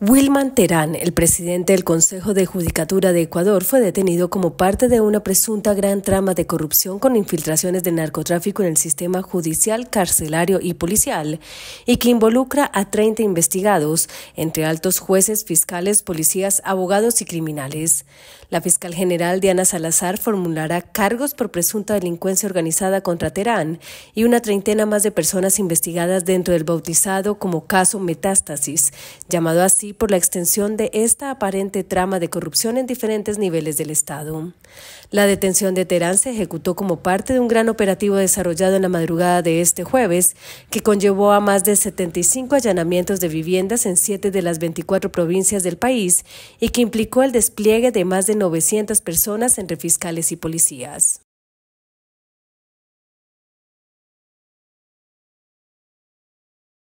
Wilman Terán, el presidente del Consejo de Judicatura de Ecuador, fue detenido como parte de una presunta gran trama de corrupción con infiltraciones de narcotráfico en el sistema judicial, carcelario y policial, y que involucra a 30 investigados, entre altos jueces, fiscales, policías, abogados y criminales. La fiscal general Diana Salazar formulará cargos por presunta delincuencia organizada contra Terán y una treintena más de personas investigadas dentro del bautizado como caso Metástasis, llamado así por la extensión de esta aparente trama de corrupción en diferentes niveles del Estado. La detención de Terán se ejecutó como parte de un gran operativo desarrollado en la madrugada de este jueves, que conllevó a más de 75 allanamientos de viviendas en siete de las 24 provincias del país y que implicó el despliegue de más de 900 personas entre fiscales y policías.